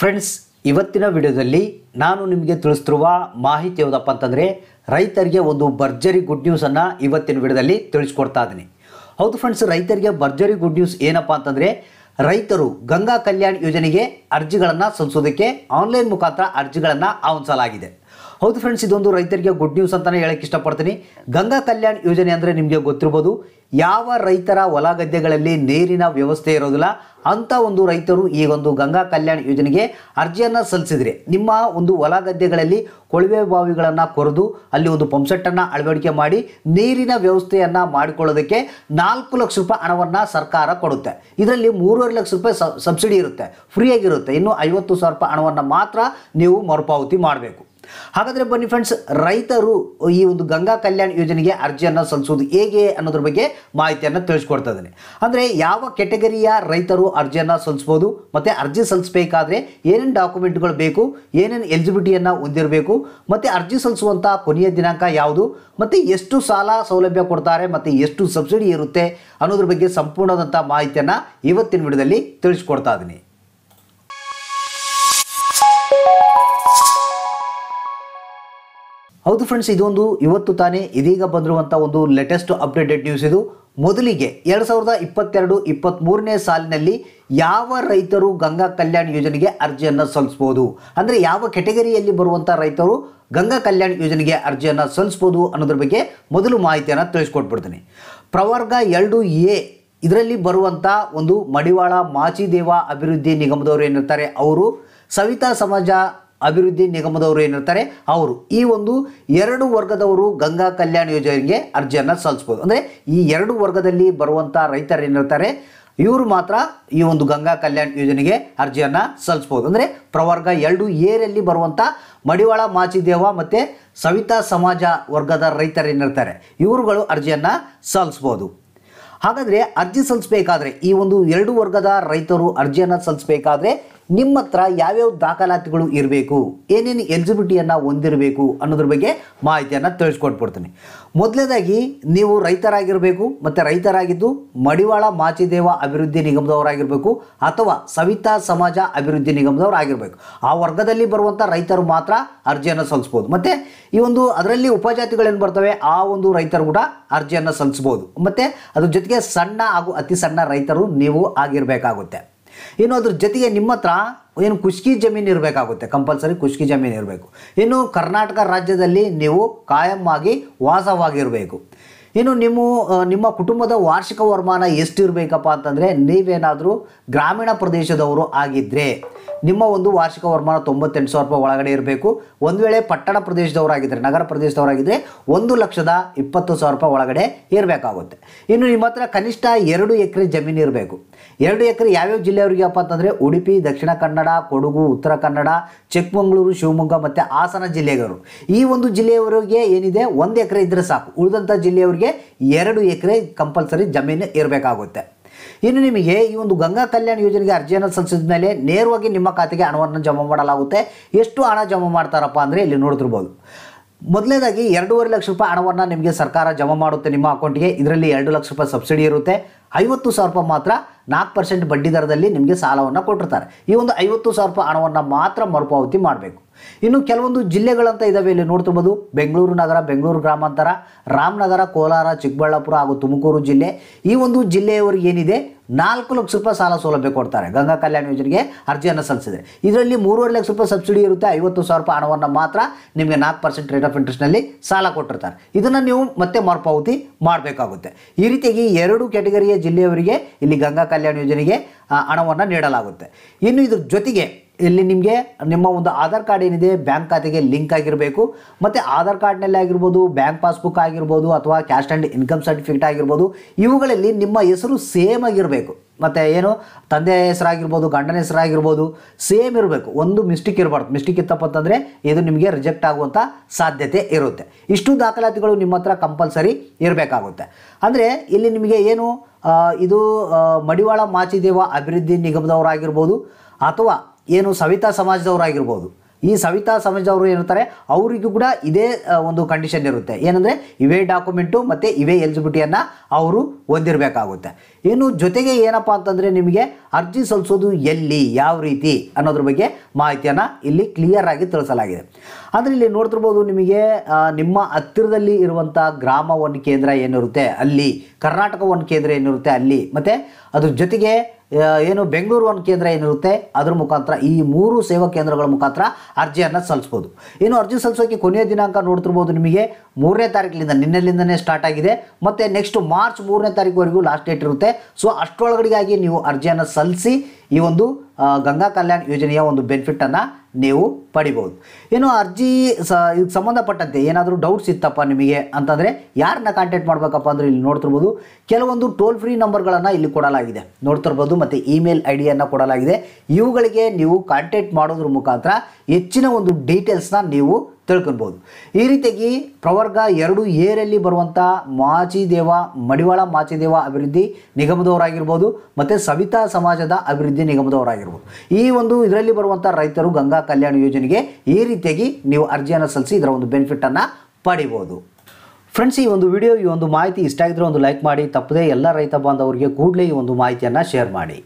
friends ಇವತ್ತಿನ ವಿಡಿಯೋದಲ್ಲಿ ನಾನು ನಿಮಗೆ ತಿಳಿಸ್ತಿರುವ ಮಾಹಿತಿ ಯಾವುದಪ್ಪ ಅಂತಂದರೆ ರೈತರಿಗೆ ಒಂದು ಭರ್ಜರಿ ಗುಡ್ ನ್ಯೂಸನ್ನು ಇವತ್ತಿನ ವಿಡಿಯೋದಲ್ಲಿ ತಿಳಿಸ್ಕೊಡ್ತಾ ಇದ್ದೀನಿ ಹೌದು ಫ್ರೆಂಡ್ಸ್ ರೈತರಿಗೆ ಭರ್ಜರಿ ಗುಡ್ ನ್ಯೂಸ್ ಏನಪ್ಪ ಅಂತಂದರೆ ರೈತರು ಗಂಗಾ ಕಲ್ಯಾಣ ಯೋಜನೆಗೆ ಅರ್ಜಿಗಳನ್ನು ಸಲ್ಲಿಸೋದಕ್ಕೆ ಆನ್ಲೈನ್ ಮುಖಾಂತರ ಅರ್ಜಿಗಳನ್ನು ಆಹ್ವಾನಿಸಲಾಗಿದೆ ಹೌದು ಫ್ರೆಂಡ್ಸ್ ಇದೊಂದು ರೈತರಿಗೆ ಗುಡ್ ನ್ಯೂಸ್ ಅಂತಲೇ ಹೇಳಕ್ಕೆ ಇಷ್ಟಪಡ್ತೀನಿ ಗಂಗಾ ಕಲ್ಯಾಣ್ ಯೋಜನೆ ಅಂದರೆ ನಿಮಗೆ ಗೊತ್ತಿರ್ಬೋದು ಯಾವ ರೈತರ ಹೊಲ ಗದ್ದೆಗಳಲ್ಲಿ ನೀರಿನ ವ್ಯವಸ್ಥೆ ಇರೋದಿಲ್ಲ ಅಂಥ ಒಂದು ರೈತರು ಈ ಒಂದು ಗಂಗಾ ಕಲ್ಯಾಣ್ ಯೋಜನೆಗೆ ಅರ್ಜಿಯನ್ನು ಸಲ್ಲಿಸಿದರೆ ನಿಮ್ಮ ಒಂದು ಹೊಲ ಗದ್ದೆಗಳಲ್ಲಿ ಕೊಳವೆ ಬಾವಿಗಳನ್ನು ಕೊರೆದು ಅಲ್ಲಿ ಒಂದು ಪಂಪ್ಸೆಟ್ಟನ್ನು ಅಳವಡಿಕೆ ಮಾಡಿ ನೀರಿನ ವ್ಯವಸ್ಥೆಯನ್ನು ಮಾಡಿಕೊಳ್ಳೋದಕ್ಕೆ ನಾಲ್ಕು ಲಕ್ಷ ರೂಪಾಯಿ ಹಣವನ್ನು ಸರ್ಕಾರ ಕೊಡುತ್ತೆ ಇದರಲ್ಲಿ ಮೂರುವರೆ ಲಕ್ಷ ರೂಪಾಯಿ ಸಬ್ಸಿಡಿ ಇರುತ್ತೆ ಫ್ರೀಯಾಗಿರುತ್ತೆ ಇನ್ನು ಐವತ್ತು ಸಾವಿರ ರೂಪಾಯಿ ಹಣವನ್ನು ಮಾತ್ರ ನೀವು ಮರುಪಾವತಿ ಮಾಡಬೇಕು ಹಾಗಾದರೆ ಬನ್ನಿ ಫ್ರೆಂಡ್ಸ್ ರೈತರು ಈ ಒಂದು ಗಂಗಾ ಕಲ್ಯಾಣ ಯೋಜನೆಗೆ ಅರ್ಜಿಯನ್ನು ಸಲ್ಲಿಸೋದು ಹೇಗೆ ಅನ್ನೋದ್ರ ಬಗ್ಗೆ ಮಾಹಿತಿಯನ್ನು ತಿಳಿಸ್ಕೊಡ್ತಾ ಇದ್ದೀನಿ ಅಂದರೆ ಯಾವ ಕೆಟಗರಿಯ ರೈತರು ಅರ್ಜಿಯನ್ನು ಸಲ್ಲಿಸ್ಬೋದು ಮತ್ತು ಅರ್ಜಿ ಸಲ್ಲಿಸಬೇಕಾದ್ರೆ ಏನೇನು ಡಾಕ್ಯುಮೆಂಟ್ಗಳು ಬೇಕು ಏನೇನು ಎಲಿಜಿಬಿಲಿಟಿಯನ್ನು ಹೊಂದಿರಬೇಕು ಮತ್ತು ಅರ್ಜಿ ಸಲ್ಲಿಸುವಂಥ ಕೊನೆಯ ದಿನಾಂಕ ಯಾವುದು ಮತ್ತು ಎಷ್ಟು ಸಾಲ ಸೌಲಭ್ಯ ಕೊಡ್ತಾರೆ ಮತ್ತು ಎಷ್ಟು ಸಬ್ಸಿಡಿ ಇರುತ್ತೆ ಅನ್ನೋದ್ರ ಬಗ್ಗೆ ಸಂಪೂರ್ಣದಂಥ ಮಾಹಿತಿಯನ್ನು ಇವತ್ತಿನ ವಿಡಿಯೋದಲ್ಲಿ ತಿಳಿಸ್ಕೊಡ್ತಾ ಇದ್ದೀನಿ ಹೌದು ಫ್ರೆಂಡ್ಸ್ ಇದೊಂದು ಇವತ್ತು ತಾನೇ ಇದೀಗ ಬಂದಿರುವಂಥ ಒಂದು ಲೇಟೆಸ್ಟ್ ಅಪ್ಡೇಟೆಡ್ ನ್ಯೂಸ್ ಇದು ಮೊದಲಿಗೆ ಎರಡು ಸಾವಿರದ ಇಪ್ಪತ್ತೆರಡು ಮೂರನೇ ಸಾಲಿನಲ್ಲಿ ಯಾವ ರೈತರು ಗಂಗಾ ಕಲ್ಯಾಣ ಯೋಜನೆಗೆ ಅರ್ಜಿಯನ್ನು ಸಲ್ಲಿಸ್ಬೋದು ಅಂದರೆ ಯಾವ ಕೆಟಗರಿಯಲ್ಲಿ ಬರುವಂಥ ರೈತರು ಗಂಗಾ ಕಲ್ಯಾಣ ಯೋಜನೆಗೆ ಅರ್ಜಿಯನ್ನು ಸಲ್ಲಿಸ್ಬೋದು ಅನ್ನೋದ್ರ ಬಗ್ಗೆ ಮೊದಲು ಮಾಹಿತಿಯನ್ನು ತಿಳಿಸ್ಕೊಟ್ಬಿಡ್ತೀನಿ ಪ್ರವರ್ಗ ಎರಡು ಎ ಇದರಲ್ಲಿ ಬರುವಂಥ ಒಂದು ಮಡಿವಾಳ ಮಾಚಿದೇವ ಅಭಿವೃದ್ಧಿ ನಿಗಮದವರು ಏನಿರ್ತಾರೆ ಅವರು ಸವಿತಾ ಸಮಾಜ ಅಭಿವೃದ್ಧಿ ನಿಗಮದವರು ಏನಿರ್ತಾರೆ ಅವರು ಈ ಒಂದು ಎರಡು ವರ್ಗದವರು ಗಂಗಾ ಕಲ್ಯಾಣ ಯೋಜನೆಗೆ ಅರ್ಜಿಯನ್ನು ಸಲ್ಲಿಸ್ಬೋದು ಅಂದರೆ ಈ ಎರಡು ವರ್ಗದಲ್ಲಿ ಬರುವಂಥ ರೈತರು ಏನಿರ್ತಾರೆ ಇವರು ಮಾತ್ರ ಈ ಒಂದು ಗಂಗಾ ಕಲ್ಯಾಣ ಯೋಜನೆಗೆ ಅರ್ಜಿಯನ್ನು ಸಲ್ಲಿಸ್ಬೋದು ಅಂದರೆ ಪ್ರವರ್ಗ ಎರಡು ಏರಲ್ಲಿ ಬರುವಂಥ ಮಡಿವಾಳ ಮಾಚಿದೇವ ಮತ್ತು ಸವಿತಾ ಸಮಾಜ ವರ್ಗದ ರೈತರು ಏನಿರ್ತಾರೆ ಇವರುಗಳು ಅರ್ಜಿಯನ್ನು ಸಲ್ಲಿಸ್ಬೋದು ಹಾಗಾದರೆ ಅರ್ಜಿ ಸಲ್ಲಿಸಬೇಕಾದ್ರೆ ಈ ಒಂದು ಎರಡು ವರ್ಗದ ರೈತರು ಅರ್ಜಿಯನ್ನು ಸಲ್ಲಿಸಬೇಕಾದ್ರೆ ನಿಮ್ಮ ಹತ್ರ ಯಾವ್ಯಾವ ದಾಖಲಾತಿಗಳು ಇರಬೇಕು ಏನೇನು ಎಲಿಜಿಬಿಲಿಟಿಯನ್ನು ಹೊಂದಿರಬೇಕು ಅನ್ನೋದ್ರ ಬಗ್ಗೆ ಮಾಹಿತಿಯನ್ನು ತಿಳಿಸ್ಕೊಟ್ಬಿಡ್ತೀನಿ ಮೊದಲನೇದಾಗಿ ನೀವು ರೈತರಾಗಿರಬೇಕು ಮತ್ತು ರೈತರಾಗಿದ್ದು ಮಡಿವಾಳ ಮಾಚಿದೇವ ಅಭಿವೃದ್ಧಿ ನಿಗಮದವರಾಗಿರಬೇಕು ಅಥವಾ ಸವಿತಾ ಸಮಾಜ ಅಭಿವೃದ್ಧಿ ನಿಗಮದವರಾಗಿರಬೇಕು ಆ ವರ್ಗದಲ್ಲಿ ಬರುವಂಥ ರೈತರು ಮಾತ್ರ ಅರ್ಜಿಯನ್ನು ಸಲ್ಲಿಸ್ಬೋದು ಮತ್ತು ಈ ಒಂದು ಅದರಲ್ಲಿ ಉಪಜಾತಿಗಳೇನು ಬರ್ತವೆ ಆ ಒಂದು ರೈತರು ಕೂಡ ಅರ್ಜಿಯನ್ನು ಸಲ್ಲಿಸ್ಬೋದು ಮತ್ತು ಅದ್ರ ಜೊತೆಗೆ ಸಣ್ಣ ಹಾಗೂ ಅತಿ ಸಣ್ಣ ರೈತರು ನೀವು ಆಗಿರಬೇಕಾಗುತ್ತೆ ಇನ್ನು ಅದ್ರ ಜೊತೆಗೆ ನಿಮ್ಮ ಹತ್ರ ಏನು ಕುಷ್ಕಿ ಜಮೀನು ಇರಬೇಕಾಗುತ್ತೆ ಕಂಪಲ್ಸರಿ ಕುಷ್ಕಿ ಜಮೀನು ಇರಬೇಕು ಇನ್ನು ಕರ್ನಾಟಕ ರಾಜ್ಯದಲ್ಲಿ ನೀವು ಕಾಯಂ ಆಗಿ ವಾಸವಾಗಿರಬೇಕು ಇನ್ನು ನಿಮ್ಮ ನಿಮ್ಮ ಕುಟುಂಬದ ವಾರ್ಷಿಕ ವರಮಾನ ಇರಬೇಕಪ್ಪ ಅಂತಂದರೆ ನೀವೇನಾದರೂ ಗ್ರಾಮೀಣ ಪ್ರದೇಶದವರು ಆಗಿದ್ದರೆ ನಿಮ್ಮ ಒಂದು ವಾರ್ಷಿಕ ವರ್ಮಾನ ತೊಂಬತ್ತೆಂಟು ಸಾವಿರ ರೂಪಾಯಿ ಒಳಗಡೆ ಇರಬೇಕು ಒಂದು ವೇಳೆ ಪಟ್ಟಣ ಪ್ರದೇಶದವರಾಗಿದ್ದರೆ ನಗರ ಪ್ರದೇಶದವರಾಗಿದ್ದರೆ ಒಂದು ಲಕ್ಷದ ಇಪ್ಪತ್ತು ಸಾವಿರ ರೂಪಾಯಿ ಒಳಗಡೆ ಇರಬೇಕಾಗುತ್ತೆ ಇನ್ನು ನಿಮ್ಮ ಹತ್ರ ಕನಿಷ್ಠ ಎರಡು ಎಕರೆ ಜಮೀನು ಇರಬೇಕು ಎರಡು ಎಕರೆ ಯಾವ್ಯಾವ ಜಿಲ್ಲೆಯವರಿಗೆಪ್ಪ ಅಂತಂದರೆ ಉಡುಪಿ ದಕ್ಷಿಣ ಕನ್ನಡ ಕೊಡಗು ಉತ್ತರ ಕನ್ನಡ ಚಿಕ್ಕಮಗಳೂರು ಶಿವಮೊಗ್ಗ ಮತ್ತು ಹಾಸನ ಜಿಲ್ಲೆಗರು ಈ ಒಂದು ಜಿಲ್ಲೆಯವರಿಗೆ ಏನಿದೆ ಒಂದು ಎಕರೆ ಇದ್ದರೆ ಸಾಕು ಉಳಿದಂಥ ಜಿಲ್ಲೆಯವರಿಗೆ ಎರಡು ಎಕರೆ ಕಂಪಲ್ಸರಿ ಜಮೀನು ಇರಬೇಕಾಗುತ್ತೆ ಇನ್ನು ನಿಮಗೆ ಈ ಒಂದು ಗಂಗಾ ಕಲ್ಯಾಣ ಯೋಜನೆಗೆ ಅರ್ಜಿಯನ್ನು ಸಲ್ಲಿಸಿದ ಮೇಲೆ ನೇರವಾಗಿ ನಿಮ್ಮ ಖಾತೆಗೆ ಹಣವನ್ನು ಜಮಾ ಮಾಡಲಾಗುತ್ತೆ ಎಷ್ಟು ಹಣ ಜಮಾ ಮಾಡ್ತಾರಪ್ಪ ಅಂದರೆ ಇಲ್ಲಿ ನೋಡ್ತಿರ್ಬೋದು ಮೊದಲನೇದಾಗಿ ಎರಡೂವರೆ ಲಕ್ಷ ರೂಪಾಯಿ ಹಣವನ್ನು ನಿಮಗೆ ಸರ್ಕಾರ ಜಮಾ ಮಾಡುತ್ತೆ ನಿಮ್ಮ ಅಕೌಂಟಿಗೆ ಇದರಲ್ಲಿ ಎರಡು ಲಕ್ಷ ರೂಪಾಯಿ ಸಬ್ಸಿಡಿ ಇರುತ್ತೆ ಐವತ್ತು ಸಾವಿರ ರೂಪಾಯಿ ಮಾತ್ರ ನಾಲ್ಕು ಪರ್ಸೆಂಟ್ ಬಡ್ಡಿ ದರದಲ್ಲಿ ನಿಮಗೆ ಸಾಲವನ್ನು ಕೊಟ್ಟಿರ್ತಾರೆ ಈ ಒಂದು ಐವತ್ತು ಸಾವಿರ ರೂಪಾಯಿ ಹಣವನ್ನು ಮಾತ್ರ ಮರುಪಾವತಿ ಮಾಡಬೇಕು ಇನ್ನು ಕೆಲವೊಂದು ಜಿಲ್ಲೆಗಳಂತ ಇದಾವೆ ಇಲ್ಲಿ ನೋಡ್ತಿರ್ಬೋದು ಬೆಂಗಳೂರು ನಗರ ಬೆಂಗಳೂರು ಗ್ರಾಮಾಂತರ ರಾಮನಗರ ಕೋಲಾರ ಚಿಕ್ಕಬಳ್ಳಾಪುರ ಹಾಗೂ ತುಮಕೂರು ಜಿಲ್ಲೆ ಈ ಒಂದು ಜಿಲ್ಲೆಯವರಿಗೆ ಏನಿದೆ ನಾಲ್ಕು ಲಕ್ಷ ರೂಪಾಯಿ ಸಾಲ ಸೌಲಭ್ಯ ಕೊಡ್ತಾರೆ ಗಂಗಾ ಕಲ್ಯಾಣ ಯೋಜನೆಗೆ ಅರ್ಜಿಯನ್ನು ಸಲ್ಲಿಸಿದೆ ಇದರಲ್ಲಿ ಮೂರುವರೆ ಲಕ್ಷ ರೂಪಾಯಿ ಸಬ್ಸಿಡಿ ಇರುತ್ತೆ ಐವತ್ತು ಸಾವಿರ ರೂಪಾಯಿ ಹಣವನ್ನು ಮಾತ್ರ ನಿಮಗೆ ನಾಲ್ಕು ಪರ್ಸೆಂಟ್ ರೇಟ್ ಆಫ್ ಇಂಟ್ರೆಸ್ಟ್ನಲ್ಲಿ ಸಾಲ ಕೊಟ್ಟಿರ್ತಾರೆ ಇದನ್ನು ನೀವು ಮತ್ತೆ ಮರುಪಾವತಿ ಮಾಡಬೇಕಾಗುತ್ತೆ ಈ ರೀತಿಯಾಗಿ ಎರಡು ಕ್ಯಾಟಗರಿಯ ಜಿಲ್ಲೆಯವರಿಗೆ ಇಲ್ಲಿ ಗಂಗಾ ಕಲ್ಯಾಣ ಯೋಜನೆಗೆ ಹಣವನ್ನು ನೀಡಲಾಗುತ್ತೆ ಇನ್ನು ಇದ್ರ ಜೊತೆಗೆ ಇಲ್ಲಿ ನಿಮಗೆ ನಿಮ್ಮ ಒಂದು ಆಧಾರ್ ಕಾರ್ಡ್ ಏನಿದೆ ಬ್ಯಾಂಕ್ ಖಾತೆಗೆ ಲಿಂಕ್ ಆಗಿರಬೇಕು ಮತ್ತು ಆಧಾರ್ ಕಾರ್ಡ್ನಲ್ಲಿ ಆಗಿರ್ಬೋದು ಬ್ಯಾಂಕ್ ಪಾಸ್ಬುಕ್ ಆಗಿರ್ಬೋದು ಅಥವಾ ಕ್ಯಾಶ್ ಆ್ಯಂಡ್ ಇನ್ಕಮ್ ಸರ್ಟಿಫಿಕೇಟ್ ಆಗಿರ್ಬೋದು ಇವುಗಳಲ್ಲಿ ನಿಮ್ಮ ಹೆಸರು ಸೇಮ್ ಆಗಿರಬೇಕು ಮತ್ತು ಏನು ತಂದೆ ಹೆಸರಾಗಿರ್ಬೋದು ಗಂಡನ ಹೆಸರಾಗಿರ್ಬೋದು ಸೇಮ್ ಇರಬೇಕು ಒಂದು ಮಿಸ್ಟೇಕ್ ಇರಬಾರ್ದು ಮಿಸ್ಟೇಕ್ ಇತ್ತಪ್ಪ ಅಂತಂದರೆ ಇದು ನಿಮಗೆ ರಿಜೆಕ್ಟ್ ಆಗುವಂಥ ಸಾಧ್ಯತೆ ಇರುತ್ತೆ ಇಷ್ಟು ದಾಖಲಾತಿಗಳು ನಿಮ್ಮ ಹತ್ರ ಕಂಪಲ್ಸರಿ ಇರಬೇಕಾಗುತ್ತೆ ಅಂದರೆ ಇಲ್ಲಿ ನಿಮಗೆ ಏನು ಇದು ಮಡಿವಾಳ ಮಾಚಿದೇವ ಅಭಿವೃದ್ಧಿ ನಿಗಮದವರಾಗಿರ್ಬೋದು ಅಥವಾ ಏನು ಸವಿತಾ ಆಗಿರ್ಬೋದು ಈ ಸವಿತಾ ಸಮಾಜದವರು ಏನಿರ್ತಾರೆ ಅವರಿಗೂ ಕೂಡ ಇದೇ ಒಂದು ಕಂಡೀಷನ್ ಇರುತ್ತೆ ಏನಂದರೆ ಇವೇ ಡಾಕ್ಯುಮೆಂಟು ಮತ್ತು ಇವೇ ಎಲಿಜಿಬಿಲಿಟಿಯನ್ನು ಅವರು ಹೊಂದಿರಬೇಕಾಗುತ್ತೆ ಇನ್ನು ಜೊತೆಗೆ ಏನಪ್ಪ ಅಂತಂದರೆ ನಿಮಗೆ ಅರ್ಜಿ ಸಲ್ಲಿಸೋದು ಎಲ್ಲಿ ಯಾವ ರೀತಿ ಅನ್ನೋದ್ರ ಬಗ್ಗೆ ಮಾಹಿತಿಯನ್ನು ಇಲ್ಲಿ ಕ್ಲಿಯರ್ ಆಗಿ ತಿಳಿಸಲಾಗಿದೆ ಆದರೆ ಇಲ್ಲಿ ನೋಡ್ತಿರ್ಬೋದು ನಿಮಗೆ ನಿಮ್ಮ ಹತ್ತಿರದಲ್ಲಿ ಇರುವಂಥ ಗ್ರಾಮ ಒಂದು ಕೇಂದ್ರ ಏನಿರುತ್ತೆ ಅಲ್ಲಿ ಕರ್ನಾಟಕ ಒಂದು ಕೇಂದ್ರ ಏನಿರುತ್ತೆ ಅಲ್ಲಿ ಮತ್ತು ಅದ್ರ ಜೊತೆಗೆ ಏನು ಬೆಂಗಳೂರು ಒಂದು ಕೇಂದ್ರ ಏನಿರುತ್ತೆ ಅದ್ರ ಮುಖಾಂತರ ಈ ಮೂರು ಸೇವಾ ಕೇಂದ್ರಗಳ ಮುಖಾಂತರ ಅರ್ಜಿಯನ್ನು ಸಲ್ಲಿಸ್ಬೋದು ಏನು ಅರ್ಜಿ ಸಲ್ಲಿಸೋಕೆ ಕೊನೆಯ ದಿನಾಂಕ ನೋಡ್ತಿರ್ಬೋದು ನಿಮಗೆ ಮೂರನೇ ತಾರೀಕಿನಿಂದ ನಿನ್ನೆಲಿಂದನೇ ಸ್ಟಾರ್ಟ್ ಆಗಿದೆ ಮತ್ತು ನೆಕ್ಸ್ಟ್ ಮಾರ್ಚ್ ಮೂರನೇ ತಾರೀಕುವರೆಗೂ ಲಾಸ್ಟ್ ಡೇಟ್ ಇರುತ್ತೆ ಸೊ ಅಷ್ಟೊಳಗಡೆಗಾಗಿ ನೀವು ಅರ್ಜಿಯನ್ನು ಸಲ್ಲಿಸಿ ಈ ಒಂದು ಗಂಗಾ ಕಲ್ಯಾಣ್ ಯೋಜನೆಯ ಒಂದು ಬೆನಿಫಿಟನ್ನು ನೀವು ಪಡಿಬೋದು ಏನು ಅರ್ಜಿ ಸ ಇದಕ್ಕೆ ಸಂಬಂಧಪಟ್ಟಂತೆ ಏನಾದರೂ ಡೌಟ್ಸ್ ಇತ್ತಪ್ಪ ನಿಮಗೆ ಅಂತಂದರೆ ಯಾರನ್ನ ಕಾಂಟ್ಯಾಕ್ಟ್ ಮಾಡಬೇಕಪ್ಪ ಅಂದರೆ ಇಲ್ಲಿ ನೋಡ್ತಿರ್ಬೋದು ಕೆಲವೊಂದು ಟೋಲ್ ಫ್ರೀ ನಂಬರ್ಗಳನ್ನು ಇಲ್ಲಿ ಕೊಡಲಾಗಿದೆ ನೋಡ್ತಿರ್ಬೋದು ಮತ್ತು ಇಮೇಲ್ ಐ ಡಿಯನ್ನು ಕೊಡಲಾಗಿದೆ ಇವುಗಳಿಗೆ ನೀವು ಕಾಂಟ್ಯಾಕ್ಟ್ ಮಾಡೋದ್ರ ಮುಖಾಂತರ ಹೆಚ್ಚಿನ ಒಂದು ಡೀಟೇಲ್ಸ್ನ ನೀವು ತಿಳ್ಕೊಬೋದು ಈ ರೀತಿಯಾಗಿ ಪ್ರವರ್ಗ ಎರಡು ಏರಲ್ಲಿ ಬರುವಂಥ ಮಾಚಿದೇವ ಮಡಿವಾಳ ಮಾಚಿದೇವ ಅಭಿವೃದ್ಧಿ ನಿಗಮದವರಾಗಿರ್ಬೋದು ಮತ್ತು ಸವಿತಾ ಸಮಾಜದ ಅಭಿವೃದ್ಧಿ ನಿಗಮದವರಾಗಿರ್ಬೋದು ಈ ಒಂದು ಇದರಲ್ಲಿ ಬರುವಂಥ ರೈತರು ಗಂಗಾ ಕಲ್ಯಾಣ ಯೋಜನೆಗೆ ಈ ರೀತಿಯಾಗಿ ನೀವು ಅರ್ಜಿಯನ್ನು ಸಲ್ಲಿಸಿ ಇದರ ಒಂದು ಬೆನಿಫಿಟನ್ನು ಪಡಿಬೋದು ಫ್ರೆಂಡ್ಸ್ ಈ ಒಂದು ವಿಡಿಯೋ ಈ ಒಂದು ಮಾಹಿತಿ ಇಷ್ಟ ಆಗಿದ್ರೆ ಒಂದು ಲೈಕ್ ಮಾಡಿ ತಪ್ಪದೇ ಎಲ್ಲ ರೈತ ಬಾಂಧವರಿಗೆ ಕೂಡಲೇ ಈ ಒಂದು ಮಾಹಿತಿಯನ್ನು ಶೇರ್ ಮಾಡಿ